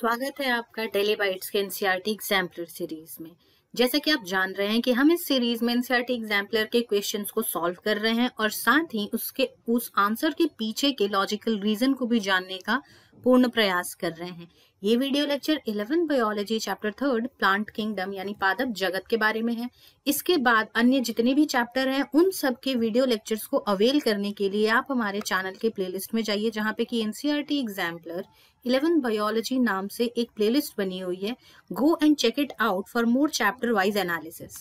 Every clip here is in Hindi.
स्वागत है आपका डेली बाइट्स के एनसीईआरटी एग्जाम्पलर सीरीज में जैसा कि आप जान रहे हैं कि हम इस सीरीज में एनसीईआरटी एग्जाम्पलर e के क्वेश्चंस को सॉल्व कर रहे हैं और साथ ही उसके उस आंसर के पीछे के लॉजिकल रीजन को भी जानने का पूर्ण प्रयास कर रहे हैं ये video lecture eleven biology chapter third plant kingdom यानी पादप जगत के बारे में है इसके बाद अन्य जितने भी चैप्टर हैं उन सब के वीडियो लेक्चर्स को अवेल करने के लिए आप हमारे चैनल के प्लेलिस्ट में जाइए जहाँ पे कि एनसीईआरटी एग्जाम्पलर इलेवन बायोलॉजी नाम से एक प्ले बनी हुई है go and check it out for more chapter wise analysis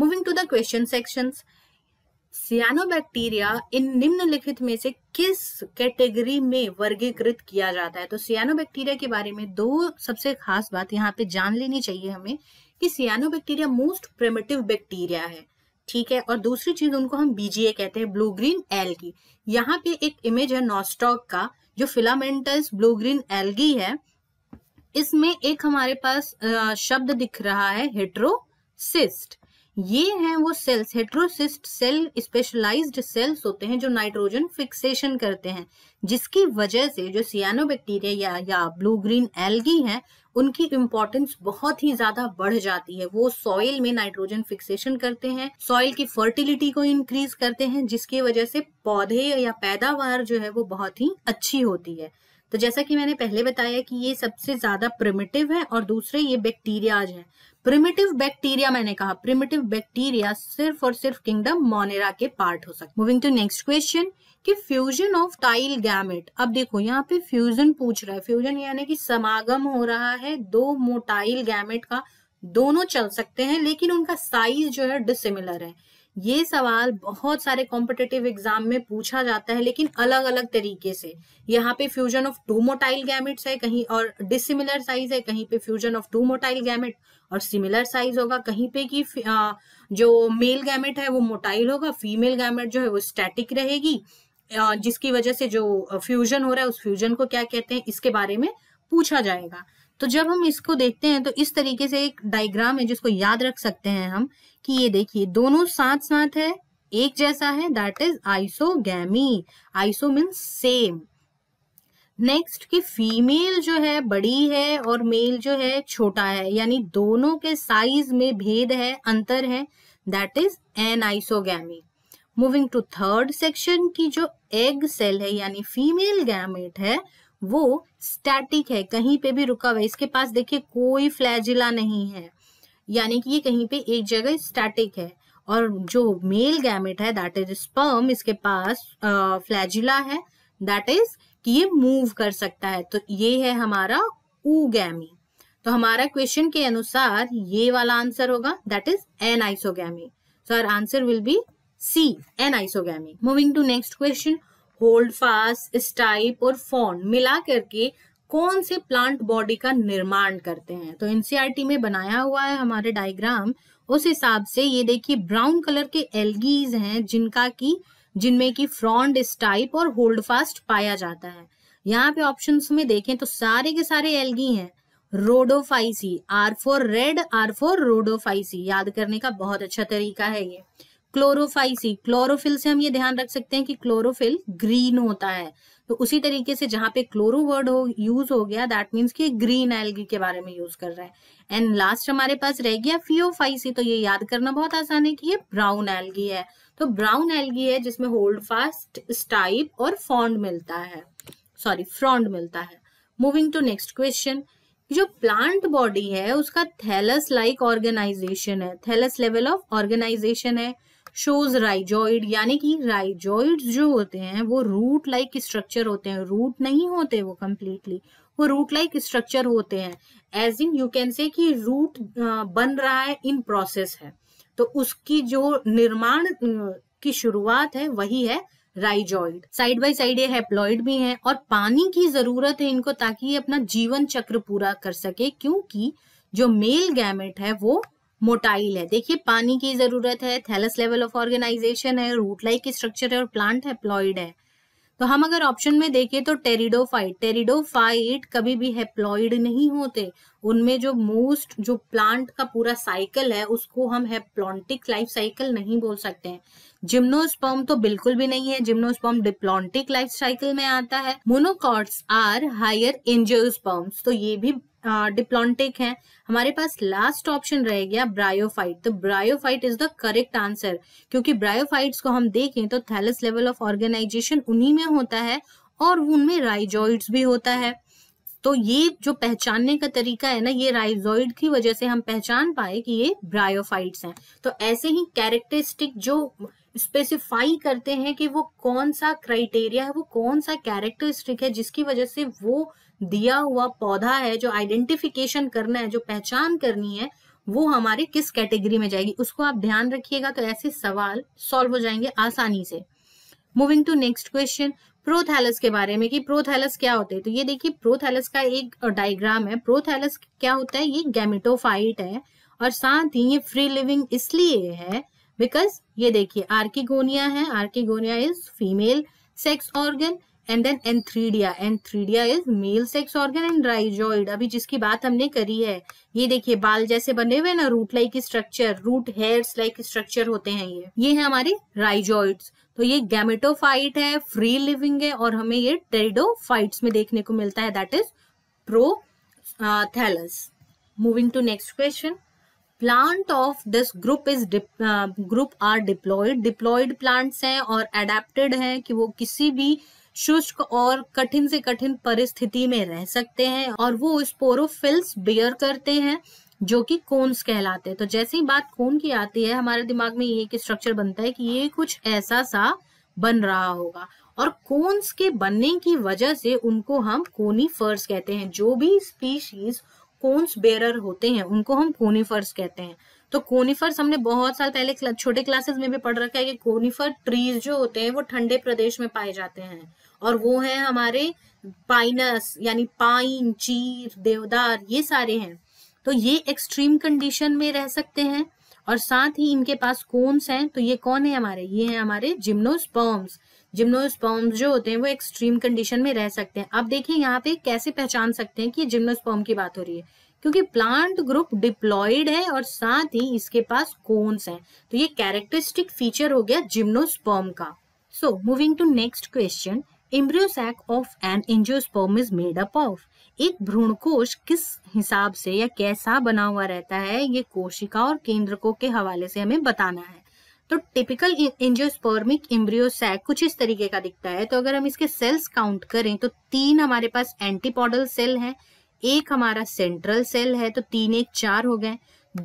moving to the question sections cyanobacteria इन निम्नलिखित में से किस कैटेगरी में वर्गीकृत किया जाता है तो सियानोबैक्टीरिया के बारे में दो सबसे खास बात यहाँ पे जान लेनी चाहिए हमें कि सियानोबैक्टीरिया मोस्ट प्रेमेटिव बैक्टीरिया है ठीक है और दूसरी चीज उनको हम बीजीए कहते हैं ब्लू ग्रीन एलगी यहाँ पे एक इमेज है नॉस्टॉक का जो फिलामेंटस ब्लू ग्रीन एलगी है इसमें एक हमारे पास शब्द दिख रहा है हेट्रोसिस्ट ये हैं वो cells heterocyst cell specialized cells होते हैं जो नाइट्रोजन फिक्सेशन करते हैं जिसकी वजह से जो सियानो बैक्टीरिया या, या ब्लू ग्रीन एल्गी हैं उनकी इम्पोर्टेंस बहुत ही ज्यादा बढ़ जाती है वो सॉइल में नाइट्रोजन फिक्सेशन करते हैं सॉइल की फर्टिलिटी को इंक्रीज करते हैं जिसकी वजह से पौधे या पैदावार जो है वो बहुत ही अच्छी होती है तो जैसा कि मैंने पहले बताया कि ये सबसे ज्यादा प्रिमिटिव है और दूसरे ये बैक्टीरियाज हैं प्रिमिटिव बैक्टीरिया मैंने कहा प्रिमिटिव बैक्टीरिया सिर्फ और सिर्फ किंगडम मोनेरा के पार्ट हो सकते मूविंग टू नेक्स्ट क्वेश्चन कि फ्यूजन ऑफ टाइल गैमेट अब देखो यहाँ पे फ्यूजन पूछ रहा है फ्यूजन यानी कि समागम हो रहा है दो मोटाइल गैमेट का दोनों चल सकते हैं लेकिन उनका साइज जो है डिसिमिलर है ये सवाल बहुत सारे कॉम्पिटेटिव एग्जाम में पूछा जाता है लेकिन अलग अलग तरीके से यहाँ पे fusion of two motile gamete है कहीं और डिसिमिलर साइज है कहीं पे fusion of two motile gamete और सिमिलर साइज होगा कहीं पे की जो मेल गैमेट है वो मोटाइल होगा फीमेल गैमेट जो है वो स्टैटिक रहेगी जिसकी वजह से जो फ्यूजन हो रहा है उस फ्यूजन को क्या कहते हैं इसके बारे में पूछा जाएगा तो जब हम इसको देखते हैं तो इस तरीके से एक डायग्राम है जिसको याद रख सकते हैं हम कि ये देखिए दोनों साथ साथ है एक जैसा है that is isogamy iso mean same next कि फीमेल जो है बड़ी है और मेल जो है छोटा है यानी दोनों के साइज में भेद है अंतर है that is anisogamy moving to third section की जो एग सेल है यानी फीमेल गैमेट है वो स्टैटिक है कहीं पे भी रुका हुआ इसके पास देखिए कोई फ्लैजिला नहीं है यानी कि ये कहीं पे एक जगह स्टैटिक है और जो मेल गैमेट है दैट इज स्पर्म इसके पास फ्लैजिला है दैट इज कि ये मूव कर सकता है तो ये है हमारा ऊ गैमी तो हमारा क्वेश्चन के अनुसार ये वाला आंसर होगा that is anisogamy so answer will be C anisogamy moving to next question holdfast stipe और फोन मिला करके कौन से प्लांट बॉडी का निर्माण करते हैं तो एनसीईआरटी e में बनाया हुआ है हमारे डायग्राम उस हिसाब से ये देखिए ब्राउन कलर के एल्गीज हैं जिनका की जिनमें की फ्रॉन्ड स्टाइप और होल्ड फास्ट पाया जाता है यहाँ पे ऑप्शन में देखें तो सारे के सारे एल्गी हैं rhodophyceae R for red R for rhodophyceae याद करने का बहुत अच्छा तरीका है ये क्लोरोफाइसी क्लोरोफिल से हम ये ध्यान रख सकते हैं कि क्लोरोफिल ग्रीन होता है तो उसी तरीके से जहां पे क्लोरो वर्ड हो यूज हो गया दैट मीन्स कि ग्रीन एल्गी के बारे में यूज कर रहा है एंड लास्ट हमारे पास रह गया फियोफाइसी तो ये याद करना बहुत आसान है कि ये ब्राउन एल्गी है तो ब्राउन एल्गी है जिसमें होल्ड फास्ट स्टाइप और फॉन्ड मिलता है सॉरी फ्रॉन्ड मिलता है मूविंग टू नेक्स्ट क्वेश्चन जो प्लांट बॉडी है उसका थैलस लाइक ऑर्गेनाइजेशन है थैलस लेवल ऑफ ऑर्गेनाइजेशन है शोज राइजॉइड यानी कि राइजॉइड जो होते हैं वो रूट लाइक स्ट्रक्चर होते हैं रूट नहीं होते वो कंप्लीटली वो रूट लाइक स्ट्रक्चर होते हैं as in you can say कि रूट बन रहा है इन प्रोसेस है तो उसकी जो निर्माण की शुरुआत है वही है राइजॉइड साइड बाय साइड ये हेप्लॉइड भी हैं और पानी की जरूरत है इनको ताकि ये अपना जीवन चक्र पूरा कर सके क्योंकि जो मेल गैमेट है वो मोटाइल है देखिए पानी की जरूरत है थैलस लेवल ऑफ ऑर्गेनाइजेशन है रूट लाइक स्ट्रक्चर है और प्लांट हेप्लॉइड है तो हम अगर ऑप्शन में देखें तो टेरिडोफाइट टेरिडोफाइट कभी भी हेप्लॉइड नहीं होते उनमें जो मोस्ट जो प्लांट का पूरा साइकिल है उसको हम हेप्लॉन्टिक लाइफ साइकिल नहीं बोल सकते हैं जिम्नोस्पर्म तो बिल्कुल भी नहीं है जिम्नोस्पर्म डिप्लॉन्टिक लाइफ साइकिल में आता है मोनोकॉट्स आर हायर एंजियोस्पर्म्स तो ये भी डिप्लॉन्टिक है हमारे पास लास्ट ऑप्शन रह गया ब्रायोफाइट तो bryophyte is the correct answer क्योंकि ब्रायोफाइट्स को हम देखें तो थैलस लेवल ऑफ ऑर्गेनाइजेशन उन्हीं में होता है और उनमें राइजॉइड्स भी होता है तो ये जो पहचानने का तरीका है ना ये राइजॉइड की वजह से हम पहचान पाए कि ये ब्रायोफाइट्स हैं तो ऐसे ही कैरेक्टरिस्टिक जो स्पेसिफाई करते हैं कि वो कौन सा क्राइटेरिया है वो कौन सा कैरेक्टरिस्टिक है जिसकी वजह से वो दिया हुआ पौधा है जो आइडेंटिफिकेशन करना है जो पहचान करनी है वो हमारे किस कैटेगरी में जाएगी उसको आप ध्यान रखिएगा तो ऐसे सवाल सॉल्व हो जाएंगे आसानी से moving to next question prothallus के बारे में कि प्रोथैलस क्या होते हैं तो ये देखिए प्रोथैलस का एक डायग्राम है प्रोथैलस क्या होता है ये गैमेटोफाइट है और साथ ही ये फ्री लिविंग इसलिए है बिकॉज ये देखिए आर्किगोनिया है archegonia is female sex organ and then antheridia antheridia is male sex organ and rhizoid अभी जिसकी बात हमने करी है ये देखिए बाल जैसे बने हुए ना root like structure root hairs like structure होते हैं ये ये है हमारे राइजॉइड तो ये गैमेटोफाइट है फ्री लिविंग है और हमें ये टेरिडोफाइट्स में देखने को मिलता है that is prothallus moving to next question plant of this group is group are diploid diploid plants हैं और एडेप्टेड हैं कि वो किसी भी uh, शुष्क और कठिन से कठिन परिस्थिति में रह सकते हैं और वो स्पोरोफिल्स बेयर करते हैं जो कि कोन्स कहलाते हैं तो जैसे ही बात कोन की आती है हमारे दिमाग में ये एक स्ट्रक्चर बनता है कि ये कुछ ऐसा सा बन रहा होगा और कोन्स के बनने की वजह से उनको हम कोनीफर्स कहते हैं जो भी स्पीशीज कोन्स बेरर होते हैं उनको हम कोनीफर्स कहते हैं तो कोनीफर्स हमने बहुत साल पहले छोटे क्लासेस में भी पढ़ रखा है कि कोनीफर ट्रीज जो होते हैं वो ठंडे प्रदेश में पाए जाते हैं और वो हैं हमारे पाइनस यानी पाइन चीर देवदार ये सारे हैं तो ये एक्सट्रीम कंडीशन में रह सकते हैं और साथ ही इनके पास कोन्स हैं तो ये कौन है हमारे ये हैं हमारे जिम्नोस्पर्म्स जिम्नोस्पर्म्स जो होते हैं वो एक्सट्रीम कंडीशन में रह सकते हैं अब देखिए यहाँ पे कैसे पहचान सकते हैं कि जिम्नोस्पर्म की बात हो रही है क्योंकि प्लांट ग्रुप डिप्लॉयड है और साथ ही इसके पास कोन्स हैं तो ये कैरेक्टरिस्टिक फीचर हो गया जिम्नोस्पर्म का so moving to next question embryo sac of an angiosperm is made up of एक भ्रूण कोश किस हिसाब से या कैसा बना हुआ रहता है ये कोशिका और केंद्रकों के हवाले से हमें बताना है तो टिपिकल एंजियोस्पर्मिक एम्ब्रियो सैक कुछ इस तरीके का दिखता है तो अगर हम इसके सेल्स काउंट करें तो तीन हमारे पास एंटीपॉडल सेल है एक हमारा सेंट्रल सेल है तो तीन एक चार हो गए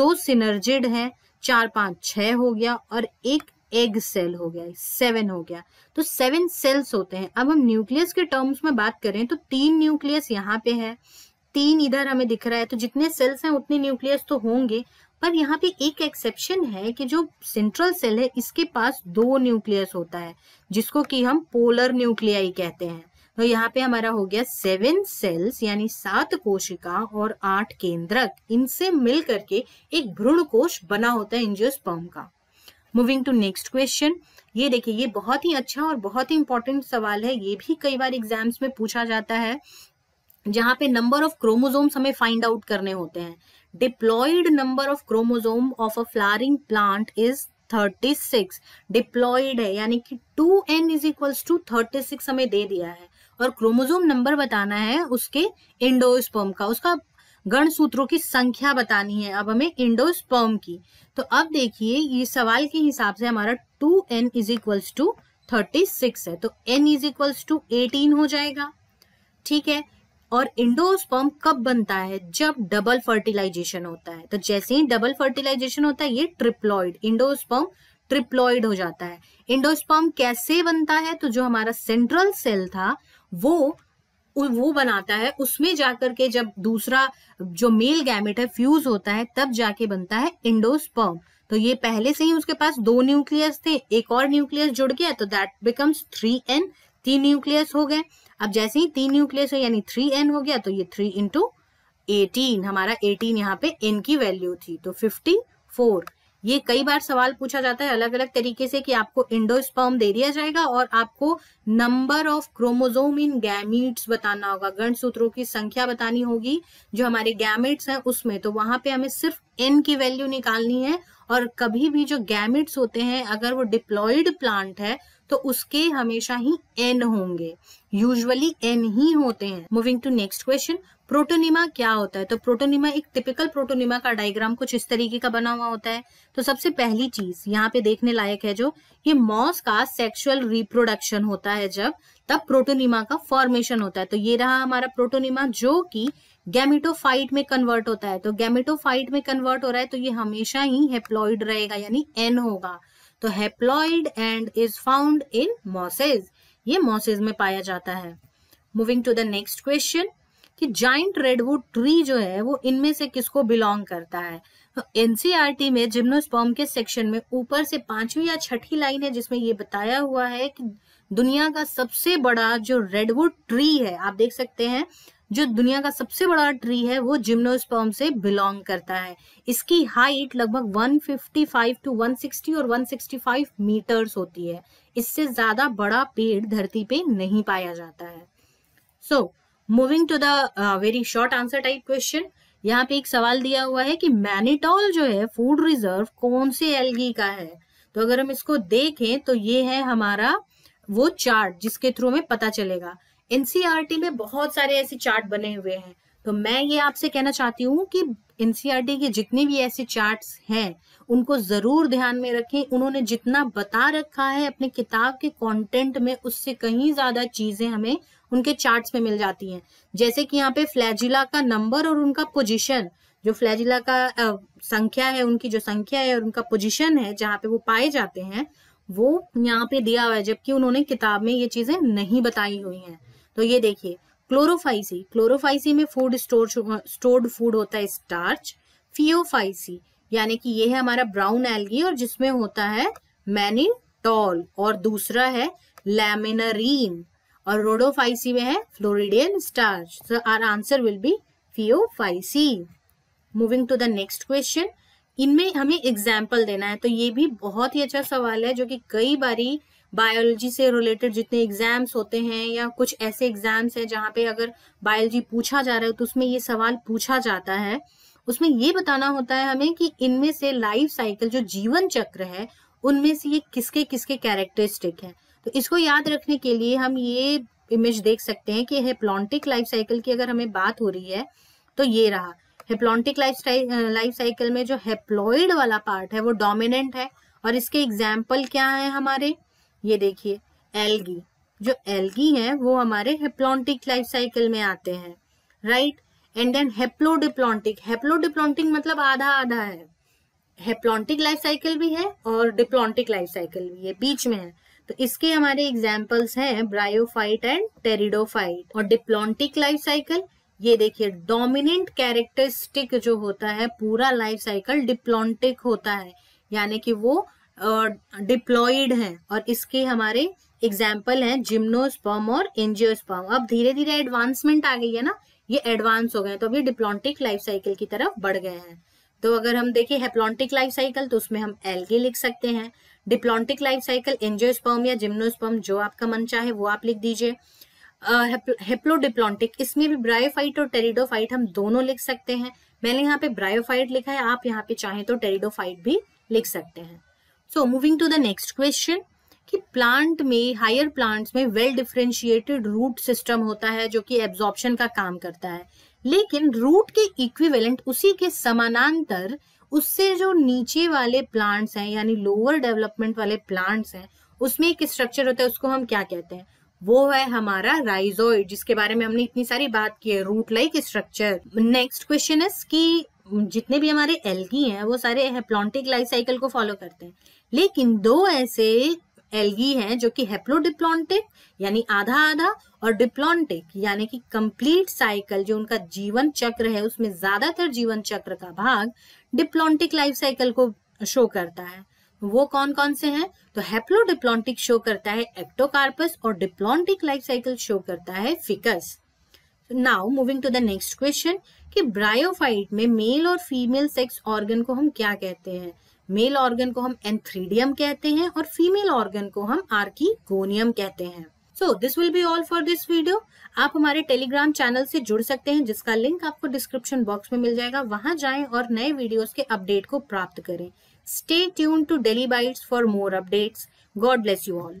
दो सिनर्जिड है चार पांच छह हो गया और एक एग सेल हो गया सेवन हो गया तो सेवन सेल्स होते हैं अब हम न्यूक्लियस के टर्म्स में बात करें तो तीन न्यूक्लियस यहाँ पे है तीन इधर हमें दिख रहा है तो जितने सेल्स हैं उतने न्यूक्लियस तो होंगे पर यहाँ पे एक एक्सेप्शन है कि जो सेंट्रल सेल है इसके पास दो न्यूक्लियस होता है जिसको कि हम पोलर न्यूक्लियाई कहते हैं तो यहाँ पे हमारा हो गया सेवन सेल्स यानी सात कोशिका और आठ केंद्रक इनसे मिल करके एक भ्रूण कोश बना होता है इंजियोस्पर्म का मूविंग टू नेक्स्ट क्वेश्चन ये देखिए ये बहुत ही अच्छा और बहुत ही इंपॉर्टेंट सवाल है ये भी कई बार एग्जाम्स में पूछा जाता है जहां पे नंबर ऑफ क्रोमोजोम्स हमें फाइंड आउट करने होते हैं diploid number of chromosome of a flowering plant is 36 diploid है यानी कि 2n इज इक्वल्स टू 36 हमें दे दिया है और क्रोमोजोम नंबर बताना है उसके इंडोस्पर्म का उसका गण सूत्रों की संख्या बतानी है अब हमें इंडोस्पर्म की तो अब देखिए ये सवाल के हिसाब से हमारा two n is equals to thirty six है तो n is equals to eighteen हो जाएगा ठीक है और इंडोस्पर्म कब बनता है जब डबल फर्टिलाइजेशन होता है तो जैसे ही डबल फर्टिलाइजेशन होता है ये ट्रिप्लॉइड इंडोस्पर्म ट्रिप्लॉइड हो जाता है इंडोस्पर्म कैसे बनता है तो जो हमारा सेंट्रल सेल था वो वो बनाता है उसमें जाकर के जब दूसरा जो मेल गैमेट है फ्यूज होता है तब जाके बनता है इंडोस्पर्म तो ये पहले से ही उसके पास दो न्यूक्लियस थे एक और न्यूक्लियस जुड़ गया तो दैट बिकम्स थ्री एन तीन न्यूक्लियस हो गए अब जैसे ही तीन न्यूक्लियस हो यानी थ्री एन हो गया तो ये थ्री इंटू एटीन हमारा एटीन यहाँ पे एन की वैल्यू थी तो फिफ्टी फोर ये कई बार सवाल पूछा जाता है अलग अलग तरीके से कि आपको इंडोस्पर्म दे दिया जाएगा और आपको number of chromosome in gametes बताना होगा गण सूत्रों की संख्या बतानी होगी जो हमारे गैमिट्स हैं उसमें तो वहां पे हमें सिर्फ एन की वैल्यू निकालनी है और कभी भी जो गैमिट्स होते हैं अगर वो डिप्लॉयड प्लांट है तो उसके हमेशा ही एन होंगे यूजली एन ही होते हैं moving to next question protonema क्या होता है तो प्रोटोनिमा एक टिपिकल प्रोटोनिमा का डायग्राम कुछ इस तरीके का बना हुआ होता है तो सबसे पहली चीज यहाँ पे देखने लायक है जो ये मॉस का सेक्सुअल रिप्रोडक्शन होता है जब तब प्रोटोनिमा का फॉर्मेशन होता है तो ये रहा हमारा प्रोटोनिमा जो कि गैमिटोफाइट में कन्वर्ट होता है तो गैमिटोफाइट में कन्वर्ट हो रहा है तो ये हमेशा ही हेप्लॉइड रहेगा यानी एन होगा तो haploid and is found in mosses ये मॉसेज में पाया जाता है moving to the next question कि जाइंट रेडवुड ट्री जो है वो इनमें से किसको बिलोंग करता है तो एनसीआरटी e में जिम्नोस्पर्म के सेक्शन में ऊपर से पांचवी या छठी लाइन है जिसमें ये बताया हुआ है कि दुनिया का सबसे बड़ा जो रेडवुड ट्री है आप देख सकते हैं जो दुनिया का सबसे बड़ा ट्री है वो जिम्नोस्पर्म से बिलोंग करता है इसकी हाइट लगभग 155 टू 160 और 165 मीटर्स होती है इससे ज्यादा बड़ा पेड़ धरती पे नहीं पाया जाता है so so, moving to the very short answer type question यहाँ पे एक सवाल दिया हुआ है कि मैनिटॉल जो है फूड रिजर्व कौन से एलगी का है तो अगर हम इसको देखें तो ये है हमारा वो चार्ट जिसके थ्रू में पता चलेगा एनसीआरटी e में बहुत सारे ऐसे चार्ट बने हुए हैं तो मैं ये आपसे कहना चाहती हूँ कि एनसीआरटी e के जितने भी ऐसे चार्ट हैं उनको जरूर ध्यान में रखें उन्होंने जितना बता रखा है अपने किताब के कॉन्टेंट में उससे कहीं ज्यादा चीजें हमें उनके चार्ट्स में मिल जाती हैं जैसे कि यहाँ पे फ्लैजिला का नंबर और उनका पोजीशन जो फ्लैजिला का आ, संख्या है उनकी जो संख्या है और उनका पोजीशन है जहाँ पे वो पाए जाते हैं वो यहाँ पे दिया हुआ है जबकि उन्होंने किताब में ये चीजें नहीं बताई हुई हैं तो ये देखिए क्लोरोफाइसी क्लोरोफाइसी में फूड स्टोर स्टोर्ड फूड होता है स्टार्च फियोफाइसी यानी कि ये है हमारा ब्राउन एल्गी और जिसमें होता है मैनिटॉल टॉल और दूसरा है लेमिनरीन और रोडोफाइसी में है floridean starch so our answer will be phaeophyceae moving to the next question इनमें हमें एग्जाम्पल देना है तो ये भी बहुत ही अच्छा सवाल है जो कि कई बारी बायोलॉजी से रिलेटेड जितने एग्जाम्स होते हैं या कुछ ऐसे एग्जाम्स हैं जहाँ पे अगर बायोलॉजी पूछा जा रहा है तो उसमें ये सवाल पूछा जाता है उसमें ये बताना होता है हमें कि इनमें से लाइफ साइकिल जो जीवन चक्र है उनमें से ये किसके किसके कैरेक्टरिस्टिक है तो इसको याद रखने के लिए हम ये इमेज देख सकते हैं कि हेप्लॉन्टिक लाइफ साइकिल की अगर हमें बात हो रही है तो ये रहा हेप्लॉन्टिक लाइफ लाइफ साइकिल में जो हेप्लॉइड वाला पार्ट है वो डोमिनेंट है और इसके एग्जाम्पल क्या है हमारे ये देखिए एल्गी जो एल्गी है वो हमारे हेप्लॉन्टिक लाइफ साइकिल में आते हैं right and then haplodiplontic haplodiplontic मतलब आधा आधा है हेप्लॉन्टिक लाइफ साइकिल भी है और डिप्लॉन्टिक लाइफ साइकिल भी है बीच में है तो इसके हमारे एग्जाम्पल्स हैं ब्रायोफाइट एंड टेरिडोफाइट और डिप्लॉन्टिक लाइफ साइकिल ये देखिए डोमिनेंट कैरेक्टरिस्टिक जो होता है पूरा लाइफ साइकिल डिप्लॉन्टिक होता है यानी कि वो डिप्लॉइड है और इसके हमारे एग्जाम्पल हैं जिम्नोस्पर्म और एंजियोस्पर्म अब धीरे धीरे एडवांसमेंट आ गई है ना ये एडवांस हो गए तो अब ये डिप्लॉन्टिक लाइफ साइकिल की तरफ बढ़ गए हैं तो अगर हम देखें हेप्लॉन्टिक लाइफ साइकिल तो उसमें हम एल्गी लिख सकते हैं डिप्लॉन्टिक लाइफ साइकिल एंजियोस्पर्म या जिम्नोस्पर्म जो आपका मन चाहे वो आप लिख दीजिए हेप्लोडिप्लॉन्टिक इसमें भी ब्रायोफाइट और टेरिडोफाइट हम दोनों लिख सकते हैं मैंने यहाँ पे ब्रायोफाइट लिखा है आप यहाँ पे चाहें तो टेरिडोफाइट भी लिख सकते हैं so moving to the next question कि प्लांट में हायर प्लांट में वेल डिफ्रेंशिएटेड रूट सिस्टम होता है जो कि एब्जॉर्प्शन का काम करता है लेकिन रूट के इक्विवेलेंट उसी के समानांतर उससे जो नीचे वाले प्लांट्स हैं यानी लोअर डेवलपमेंट वाले प्लांट्स हैं उसमें एक स्ट्रक्चर होता है उसको हम क्या कहते हैं वो है हमारा राइजोइड जिसके बारे में हमने इतनी सारी बात की है root like structure next question is कि जितने भी हमारे एल्गी हैं वो सारे हेप्लॉन्टिक लाइफ साइकिल को फॉलो करते हैं लेकिन दो ऐसे एल्गी हैं जो कि हेप्लोडिप्लॉन्टिक यानी आधा आधा और डिप्लॉन्टिक यानी कि कंप्लीट साइकिल जो उनका जीवन चक्र है उसमें ज्यादातर जीवन चक्र का भाग डिप्लॉन्टिक लाइफ साइकिल को शो करता है वो कौन कौन से हैं तो हेप्लोडिप्लोन्टिक शो करता है एक्टोकार्पस और डिप्लॉन्टिक लाइफ साइकिल शो करता है ficus now moving to the next question कि ब्रायोफाइट में मेल और फीमेल सेक्स ऑर्गन को हम क्या कहते हैं मेल ऑर्गन को हम एंथ्रीडियम कहते हैं और फीमेल ऑर्गन को हम आर्की कहते हैं so this will be all for this video आप हमारे टेलीग्राम चैनल से जुड़ सकते हैं जिसका लिंक आपको डिस्क्रिप्शन बॉक्स में मिल जाएगा वहां जाएं और नए वीडियोस के अपडेट को प्राप्त करें stay tune to daily bites for more updates God bless you all